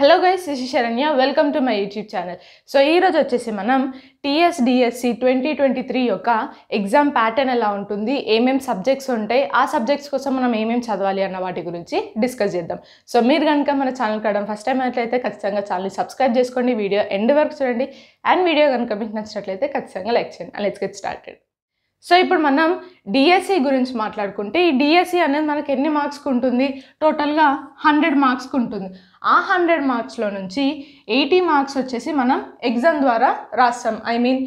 hello guys Shashi Saranya welcome to my YouTube channel so ఈరోజు వచ్చేసి మనం టీఎస్డిఎస్సి ట్వంటీ ట్వంటీ త్రీ యొక్క ఎగ్జామ్ ప్యాటర్న్ ఎలా ఉంటుంది ఏమేమి సబ్జెక్ట్స్ ఉంటాయి ఆ సబ్జెక్ట్స్ కోసం మనం ఏమేమి చదవాలి అన్న వాటి గురించి డిస్కస్ చేద్దాం సో మీరు కనుక మన ఛానల్ కావడం ఫస్ట్ టైం అయినట్లయితే ఖచ్చితంగా ఛానల్ సబ్స్క్రైబ్ చేసుకోండి వీడియో ఎండ్ వరకు చూడండి అండ్ వీడియో కనుక మీకు నచ్చినట్లయితే ఖచ్చితంగా లైక్ చేయండి లెట్స్ గెట్ స్టార్టెడ్ సో ఇప్పుడు మనం డిఎస్సి e గురించి మాట్లాడుకుంటే ఈ డిఎస్సి e అనేది మనకి ఎన్ని మార్క్స్కి ఉంటుంది టోటల్గా హండ్రెడ్ మార్క్స్కి ఉంటుంది ఆ హండ్రెడ్ మార్క్స్లో నుంచి ఎయిటీ మార్క్స్ వచ్చేసి మనం ఎగ్జామ్ ద్వారా రాస్తాం ఐ మీన్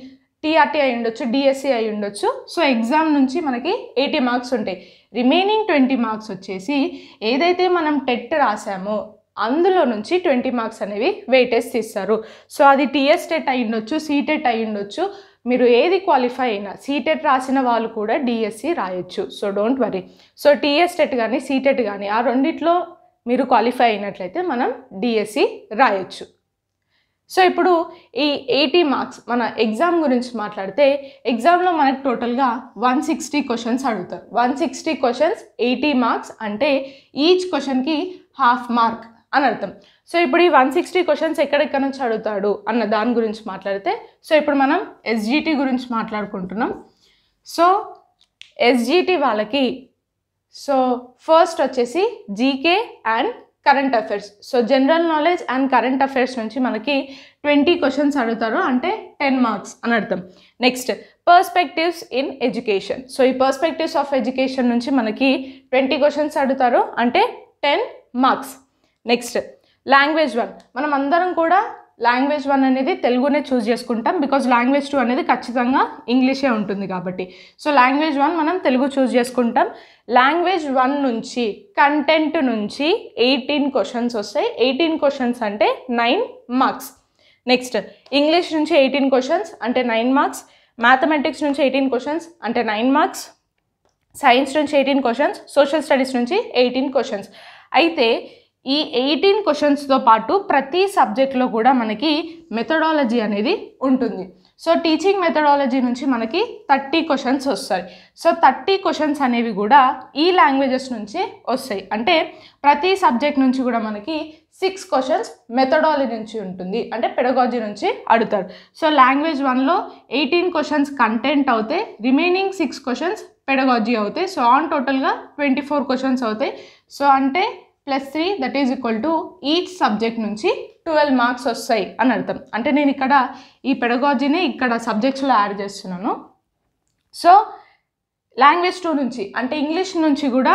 టీఆర్టీ అయి ఉండొచ్చు డిఎస్సి e అయి ఉండొచ్చు సో ఎగ్జామ్ నుంచి మనకి ఎయిటీ మార్క్స్ ఉంటాయి రిమైనింగ్ ట్వంటీ మార్క్స్ వచ్చేసి ఏదైతే మనం టెట్ రాసామో అందులో నుంచి ట్వంటీ మార్క్స్ అనేవి వెయిటేజ్ తీస్తారు సో అది టీఎస్ టెట్ అయి ఉండొచ్చు సీటెట్ అయి ఉండొచ్చు మీరు ఏది క్వాలిఫై అయినా సీటెట్ e రాసిన వాళ్ళు కూడా డిఎస్సి e రాయొచ్చు so don't worry so TSTET కానీ సీటెట్ కానీ ఆ రెండిట్లో మీరు క్వాలిఫై అయినట్లయితే మనం డిఎస్సి e రాయొచ్చు సో ఇప్పుడు ఈ ఎయిటీ మార్క్స్ మన ఎగ్జామ్ గురించి మాట్లాడితే ఎగ్జామ్లో మనకు టోటల్గా వన్ సిక్స్టీ క్వశ్చన్స్ అడుగుతారు one sixty questions eighty marks అంటే ఈచ్ క్వశ్చన్కి హాఫ్ మార్క్ అని అర్థం సో ఇప్పుడు ఈ వన్ సిక్స్టీ క్వశ్చన్స్ ఎక్కడెక్కడ నుంచి అడుగుతాడు అన్న దాని గురించి మాట్లాడితే సో ఇప్పుడు మనం ఎస్జిటి గురించి మాట్లాడుకుంటున్నాం సో ఎస్జిటి వాళ్ళకి సో ఫస్ట్ వచ్చేసి GK and current affairs so general knowledge and current affairs నుంచి మనకి ట్వంటీ క్వశ్చన్స్ అడుగుతారు అంటే టెన్ మార్క్స్ అని అర్థం next perspectives in education so ఈ పర్స్పెక్టివ్స్ ఆఫ్ ఎడ్యుకేషన్ నుంచి మనకి ట్వంటీ క్వశ్చన్స్ అడుగుతారు అంటే ten marks next language one మనం అందరం కూడా లాంగ్వేజ్ వన్ అనేది తెలుగునే చూస్ చేసుకుంటాం బికాజ్ లాంగ్వేజ్ టూ అనేది ఖచ్చితంగా ఇంగ్లీషే ఉంటుంది కాబట్టి సో లాంగ్వేజ్ వన్ మనం తెలుగు చూస్ చేసుకుంటాం లాంగ్వేజ్ వన్ నుంచి కంటెంట్ నుంచి ఎయిటీన్ క్వశ్చన్స్ వస్తాయి ఎయిటీన్ క్వశ్చన్స్ అంటే నైన్ మార్క్స్ నెక్స్ట్ ఇంగ్లీష్ నుంచి ఎయిటీన్ క్వశ్చన్స్ అంటే నైన్ మార్క్స్ మ్యాథమెటిక్స్ నుంచి ఎయిటీన్ క్వశ్చన్స్ అంటే నైన్ మార్క్స్ సైన్స్ నుంచి ఎయిటీన్ క్వశ్చన్స్ సోషల్ స్టడీస్ నుంచి ఎయిటీన్ క్వశ్చన్స్ అయితే ఈ ఎయిటీన్ క్వశ్చన్స్తో పాటు ప్రతి సబ్జెక్ట్లో కూడా మనకి మెథడాలజీ అనేది ఉంటుంది సో టీచింగ్ మెథడాలజీ నుంచి మనకి థర్టీ క్వశ్చన్స్ వస్తాయి సో థర్టీ క్వశ్చన్స్ అనేవి కూడా ఈ లాంగ్వేజెస్ నుంచి వస్తాయి అంటే ప్రతి సబ్జెక్ట్ నుంచి కూడా మనకి సిక్స్ క్వశ్చన్స్ మెథడాలజీ నుంచి ఉంటుంది అంటే పెడగాలజీ నుంచి అడుగుతారు సో లాంగ్వేజ్ వన్లో ఎయిటీన్ క్వశ్చన్స్ కంటెంట్ అవుతాయి రిమైనింగ్ సిక్స్ క్వశ్చన్స్ పెడగాలజీ అవుతాయి సో ఆన్ టోటల్గా ట్వంటీ ఫోర్ క్వశ్చన్స్ అవుతాయి సో అంటే plus three that is equal to each subject నుంచి ట్వెల్వ్ మార్క్స్ వస్తాయి అని అర్థం అంటే నేను ఇక్కడ ఈ పెడగాజీని ఇక్కడ సబ్జెక్ట్స్లో యాడ్ చేస్తున్నాను సో లాంగ్వేజ్ టూ నుంచి అంటే ఇంగ్లీష్ నుంచి కూడా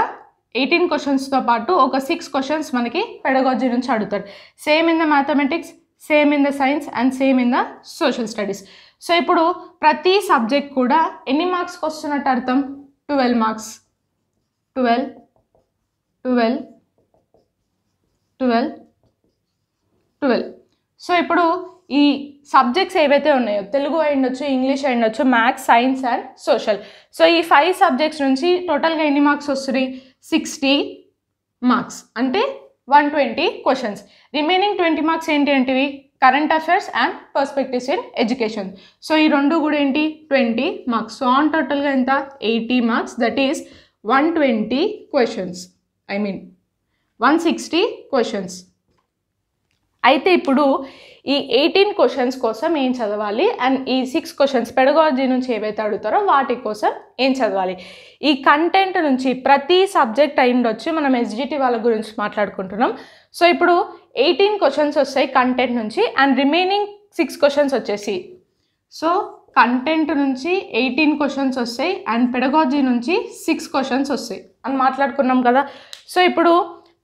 ఎయిటీన్ క్వశ్చన్స్తో పాటు ఒక సిక్స్ క్వశ్చన్స్ మనకి పెడగాజీ నుంచి అడుగుతారు same in the mathematics same in the science and same in the social studies so ఇప్పుడు ప్రతి సబ్జెక్ట్ కూడా ఎన్ని మార్క్స్కి వస్తున్నట్టు అర్థం twelve marks twelve twelve twelve twelve so ఇప్పుడు ఈ సబ్జెక్ట్స్ ఏవైతే ఉన్నాయో తెలుగు అయిండొచ్చు ఇంగ్లీష్ అయిండొచ్చు maths science and social so ఈ ఫైవ్ సబ్జెక్ట్స్ నుంచి టోటల్గా ఎన్ని మార్క్స్ వస్తుంది సిక్స్టీ మార్క్స్ అంటే one twenty questions remaining twenty marks ఏంటి అంటే current affairs and perspectives in education so ఈ రెండు కూడా ఏంటి ట్వంటీ మార్క్స్ సో ఆన్ టోటల్గా ఎంత eighty marks that is one twenty questions I mean one sixty questions అయితే ఇప్పుడు ఈ ఎయిటీన్ క్వశ్చన్స్ కోసం ఏం చదవాలి అండ్ ఈ సిక్స్ క్వశ్చన్స్ పెడగాలజీ నుంచి ఏవైతే అడుగుతారో వాటి కోసం ఏం చదవాలి ఈ కంటెంట్ నుంచి ప్రతి సబ్జెక్ట్ వచ్చి మనం ఎస్జిటి వాళ్ళ గురించి మాట్లాడుకుంటున్నాం సో ఇప్పుడు ఎయిటీన్ క్వశ్చన్స్ వస్తాయి కంటెంట్ నుంచి అండ్ రిమైనింగ్ సిక్స్ క్వశ్చన్స్ వచ్చేసి సో కంటెంట్ నుంచి ఎయిటీన్ క్వశ్చన్స్ వస్తాయి అండ్ పెడగాలజీ నుంచి సిక్స్ క్వశ్చన్స్ వస్తాయి అని మాట్లాడుకున్నాం కదా సో ఇప్పుడు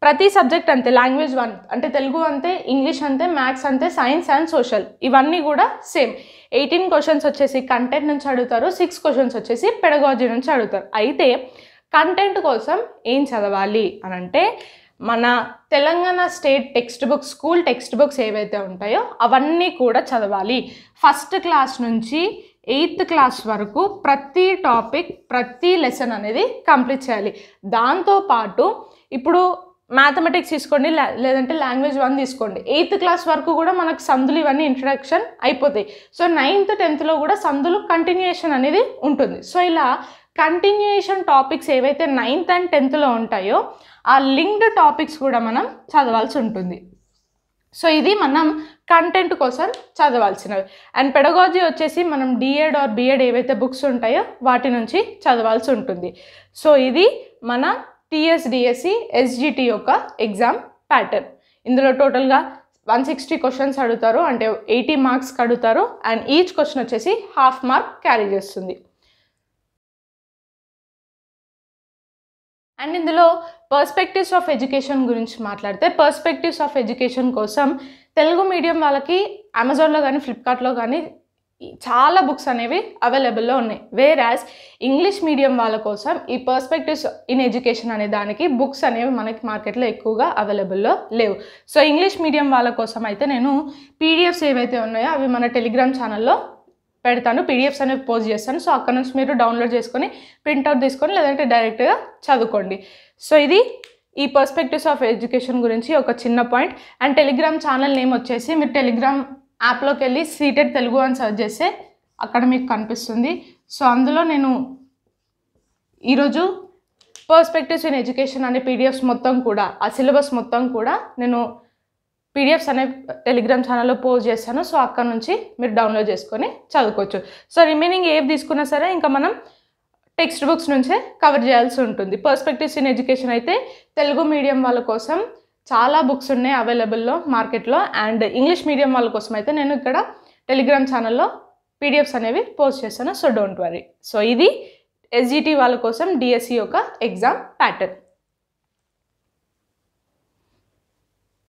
ప్రతి సబ్జెక్ట్ అంతే లాంగ్వేజ్ వన్ అంటే తెలుగు అంతే ఇంగ్లీష్ అంతే మ్యాథ్స్ అంతే సైన్స్ అండ్ సోషల్ ఇవన్నీ కూడా సేమ్ ఎయిటీన్ క్వశ్చన్స్ వచ్చేసి కంటెంట్ నుంచి అడుగుతారు సిక్స్ క్వశ్చన్స్ వచ్చేసి పెడగాజీ నుంచి అడుగుతారు అయితే కంటెంట్ కోసం ఏం చదవాలి అని అంటే మన Telangana state text books school text books ఏవైతే ఉంటాయో అవన్నీ కూడా చదవాలి ఫస్ట్ క్లాస్ నుంచి ఎయిత్ క్లాస్ వరకు ప్రతి టాపిక్ ప్రతి లెసన్ అనేది కంప్లీట్ చేయాలి దాంతోపాటు ఇప్పుడు మ్యాథమెటిక్స్ తీసుకోండి లేదంటే లాంగ్వేజ్ వన్ తీసుకోండి ఎయిత్ క్లాస్ వరకు కూడా మనకు సందులు ఇవన్నీ ఇంట్రడక్షన్ అయిపోతాయి సో నైన్త్ టెన్త్లో కూడా సందులు కంటిన్యూషన్ అనేది ఉంటుంది సో ఇలా కంటిన్యూషన్ టాపిక్స్ ఏవైతే నైన్త్ అండ్ టెన్త్లో ఉంటాయో ఆ లింక్డ్ టాపిక్స్ కూడా మనం చదవాల్సి ఉంటుంది సో ఇది మనం కంటెంట్ కోసం చదవాల్సినవి అండ్ పెడగాజీ వచ్చేసి మనం డిఎడ్ ఆర్ బిఎడ్ ఏవైతే బుక్స్ ఉంటాయో వాటి నుంచి చదవాల్సి ఉంటుంది సో ఇది మన టిఎస్డిఎస్సి ఎస్జిటి e, యొక్క ఎగ్జామ్ ప్యాటర్న్ ఇందులో టోటల్గా వన్ సిక్స్టీ క్వశ్చన్స్ అడుగుతారు అంటే ఎయిటీ మార్క్స్కి అడుగుతారు అండ్ ఈచ్ క్వశ్చన్ వచ్చేసి హాఫ్ మార్క్ క్యారీ చేస్తుంది అండ్ ఇందులో పర్స్పెక్టివ్స్ ఆఫ్ ఎడ్యుకేషన్ గురించి మాట్లాడితే పర్స్పెక్టివ్స్ ఆఫ్ ఎడ్యుకేషన్ కోసం తెలుగు మీడియం వాళ్ళకి అమెజాన్లో కానీ ఫ్లిప్కార్ట్లో కానీ చాలా బుక్స్ అనేవి అవైలబుల్లో ఉన్నాయి వేరాజ్ ఇంగ్లీష్ మీడియం వాళ్ళ కోసం ఈ పర్స్పెక్టివ్స్ ఇన్ ఎడ్యుకేషన్ అనే దానికి బుక్స్ అనేవి మనకి మార్కెట్లో ఎక్కువగా అవైలబుల్లో లేవు సో ఇంగ్లీష్ మీడియం వాళ్ళ కోసం అయితే నేను పీడిఎఫ్స్ ఏవైతే ఉన్నాయో అవి మన టెలిగ్రామ్ ఛానల్లో పెడతాను పీడిఎఫ్స్ అనేవి పోస్ట్ చేస్తాను సో అక్కడ నుంచి మీరు డౌన్లోడ్ చేసుకొని ప్రింట్అవుట్ తీసుకొని లేదంటే డైరెక్ట్గా చదువుకోండి సో ఇది ఈ పర్స్పెక్టివ్స్ ఆఫ్ ఎడ్యుకేషన్ గురించి ఒక చిన్న point and Telegram channel name వచ్చేసి మీరు టెలిగ్రామ్ యాప్లోకి వెళ్ళి సీటెడ్ తెలుగు అని సర్చ్ చేస్తే అక్కడ మీకు కనిపిస్తుంది సో అందులో నేను ఈరోజు పర్స్పెక్టివ్స్ ఇన్ ఎడ్యుకేషన్ అనే పీడిఎఫ్స్ మొత్తం కూడా ఆ సిలబస్ మొత్తం కూడా నేను పీడిఎఫ్స్ అనే టెలిగ్రామ్ ఛానల్లో పోస్ట్ చేశాను సో అక్కడ నుంచి మీరు డౌన్లోడ్ చేసుకొని చదువుకోవచ్చు సో రిమైనింగ్ ఏవి తీసుకున్నా సరే ఇంకా మనం టెక్స్ట్ బుక్స్ నుంచే కవర్ చేయాల్సి ఉంటుంది పర్స్పెక్టివ్స్ ఇన్ ఎడ్యుకేషన్ అయితే తెలుగు మీడియం వాళ్ళ కోసం చాలా బుక్స్ ఉన్నాయి అవైలబుల్లో మార్కెట్లో అండ్ ఇంగ్లీష్ మీడియం వాళ్ళ కోసం అయితే నేను ఇక్కడ టెలిగ్రామ్ ఛానల్లో పీడిఎఫ్స్ అనేవి పోస్ట్ చేస్తాను సో డోంట్ వరీ సో ఇది ఎస్జిటి వాళ్ళ కోసం డిఎస్సి e యొక్క ఎగ్జామ్ ప్యాటర్న్